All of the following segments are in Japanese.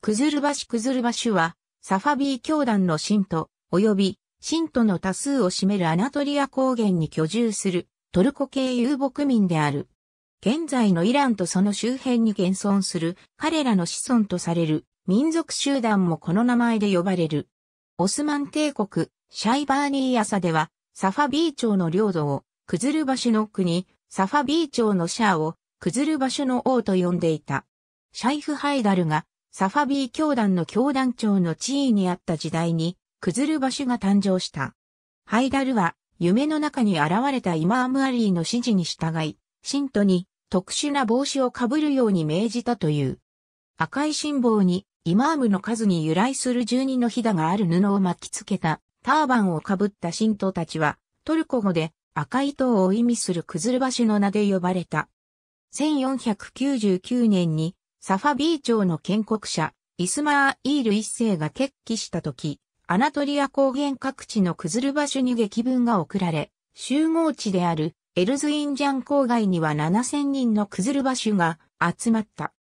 クズルバシクズルバシュは、サファビー教団の信徒、及び信徒の多数を占めるアナトリア高原に居住するトルコ系遊牧民である。現在のイランとその周辺に現存する彼らの子孫とされる民族集団もこの名前で呼ばれる。オスマン帝国、シャイバーニーアサでは、サファビー朝の領土を、クズルバシュの国、サファビー朝のシャーを、クズルバシュの王と呼んでいた。シャイフ・ハイダルがサファビー教団の教団長の地位にあった時代に、クズル場所が誕生した。ハイダルは、夢の中に現れたイマームアリーの指示に従い、信徒に特殊な帽子をかぶるように命じたという。赤い信号に、イマームの数に由来する十二のひだがある布を巻きつけた、ターバンをかぶった信徒たちは、トルコ語で赤い塔を意味するクズル場所の名で呼ばれた。1499年にサファビー朝の建国者、イスマーイール一世が決起した時、アナトリア高原各地のクズル場所に劇文が送られ、集合地であるエルズインジャン郊外には7000人のクズル場所が集まった。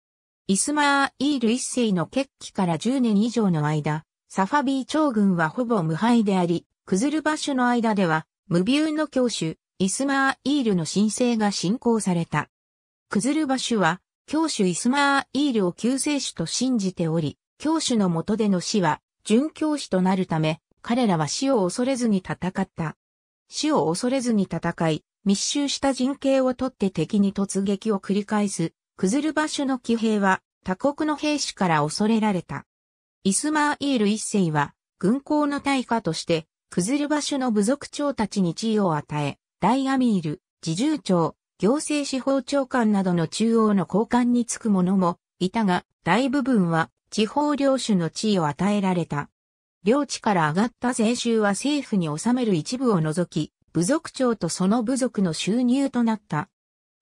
イスマーイール一世の決起から10年以上の間、サファビー朝軍はほぼ無敗であり、クズル場所の間では、無ビの教主、イスマーイールの申請が進行された。クズルバシュは教主イスマーイールを救世主と信じており、教主の下での死は、殉教師となるため、彼らは死を恐れずに戦った。死を恐れずに戦い、密集した陣形をとって敵に突撃を繰り返す、崩る場所の騎兵は、他国の兵士から恐れられた。イスマーイール一世は、軍港の対価として、崩る場所の部族長たちに地位を与え、大アミール、自重長、行政司法長官などの中央の高官につく者もいたが、大部分は地方領主の地位を与えられた。領地から上がった税収は政府に納める一部を除き、部族長とその部族の収入となった。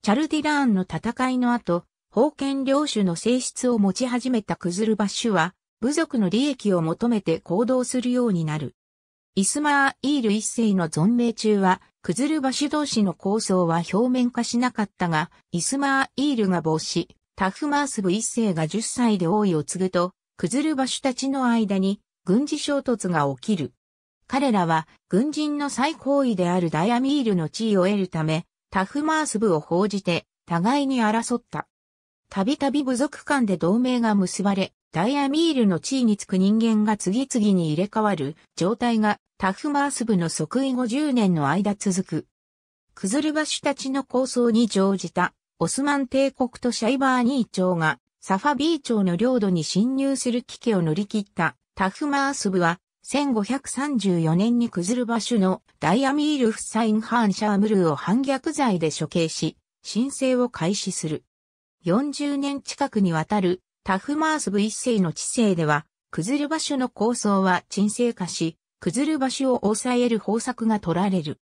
チャルディラーンの戦いの後、封建領主の性質を持ち始めたクズルバッシュは、部族の利益を求めて行動するようになる。イスマーイール一世の存命中は、崩る場所同士の構想は表面化しなかったが、イスマーイールが防止、タフマース部一世が10歳で王位を継ぐと、崩る場所たちの間に軍事衝突が起きる。彼らは軍人の最高位であるダイアミールの地位を得るため、タフマース部を報じて互いに争った。たびたび部族間で同盟が結ばれ、ダイアミールの地位につく人間が次々に入れ替わる状態がタフマース部の即位後10年の間続く。クズルバシュたちの構想に乗じた、オスマン帝国とシャイバーニー朝が、サファビー朝の領土に侵入する危機を乗り切ったタフマース部は、1534年にクズルバシュのダイアミール・フサイン・ハーン・シャームルーを反逆罪で処刑し、申請を開始する。40年近くにわたるタフマース部一世の治世では、クズルバシュの構想は沈静化し、崩る場所を抑える方策が取られる。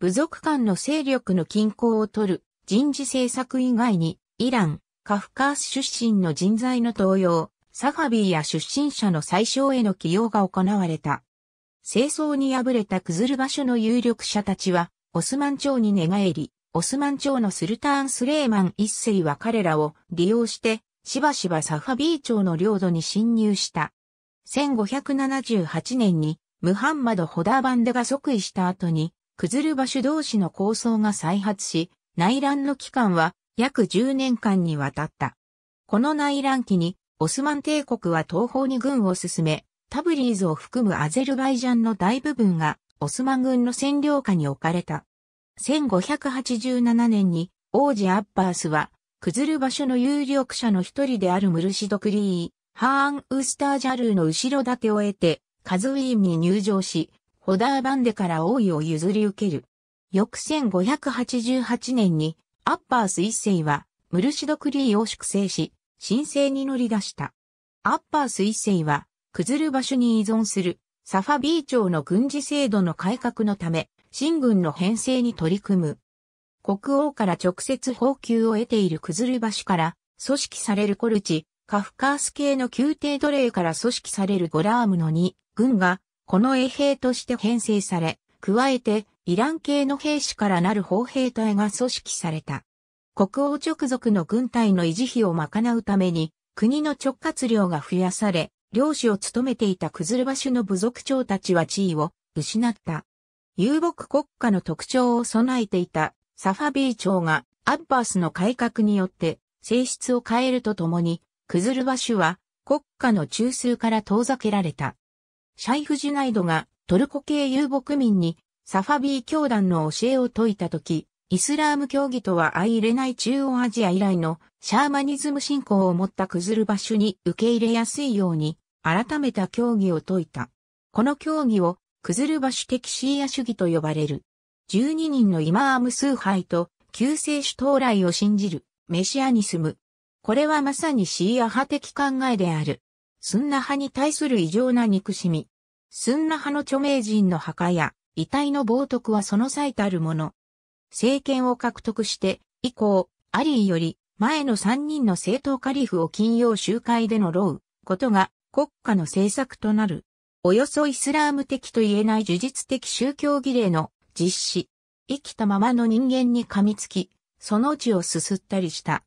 部族間の勢力の均衡を取る人事政策以外に、イラン、カフカース出身の人材の登用、サファビーや出身者の最小への起用が行われた。清掃に敗れた崩る場所の有力者たちは、オスマン朝に寝返り、オスマン朝のスルターン・スレーマン一世は彼らを利用して、しばしばサファビー朝の領土に侵入した。1578年にムハンマド・ホダーバンデが即位した後に、クズルバ主同士の構想が再発し、内乱の期間は約10年間にわたった。この内乱期に、オスマン帝国は東方に軍を進め、タブリーズを含むアゼルバイジャンの大部分がオスマン軍の占領下に置かれた。1587年に王子アッバースは、クズル場所の有力者の一人であるムルシド・クリー、ハーン・ウスタージャルーの後ろ盾を得て、カズウィーンに入場し、ホダーバンデから王位を譲り受ける。翌1588年に、アッパース一世は、ムルシドクリーを粛清し、申請に乗り出した。アッパース一世は、クズル場所に依存する、サファビー朝の軍事制度の改革のため、新軍の編成に取り組む。国王から直接報給を得ているクズル場所から、組織されるコルチ、カフカース系の宮廷奴隷から組織されるゴラームの2軍が、この衛兵として編成され、加えて、イラン系の兵士からなる砲兵隊が組織された。国王直属の軍隊の維持費を賄うために、国の直轄量が増やされ、領主を務めていたクズルバシュの部族長たちは地位を失った。遊牧国家の特徴を備えていたサファビー朝がアッバースの改革によって性質を変えるとともにクズルバシュは国家の中枢から遠ざけられた。シャイフジュナイドがトルコ系遊牧民にサファビー教団の教えを説いたとき、イスラーム教義とは相入れない中央アジア以来のシャーマニズム信仰を持ったクズルバシュに受け入れやすいように改めた教義を説いた。この教義をクズルバシュ的シーア主義と呼ばれる。12人のイマーム崇拝と救世主到来を信じるメシアニスム。これはまさにシーア派的考えである。スンナ派に対する異常な憎しみ。スンナ派の著名人の墓や遺体の冒涜はその最たるもの。政権を獲得して以降、アリーより前の3人の政党カリフを金曜集会で呪うことが国家の政策となる。およそイスラーム的と言えない呪術的宗教儀礼の実施。生きたままの人間に噛みつき、その地をすすったりした。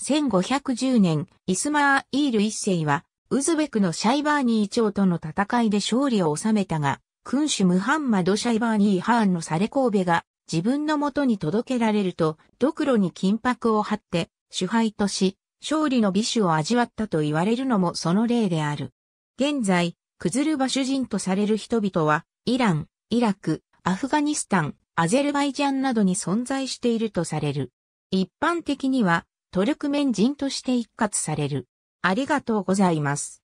1510年、イスマーイール一世は、ウズベクのシャイバーニー朝との戦いで勝利を収めたが、君主ムハンマド・シャイバーニー・ハーンのサレ神戸が自分の元に届けられると、ドクロに金箔を貼って、主敗とし、勝利の美酒を味わったと言われるのもその例である。現在、クズルバ主人とされる人々は、イラン、イラク、アフガニスタン、アゼルバイジャンなどに存在しているとされる。一般的には、トルクメン人として一括される。ありがとうございます。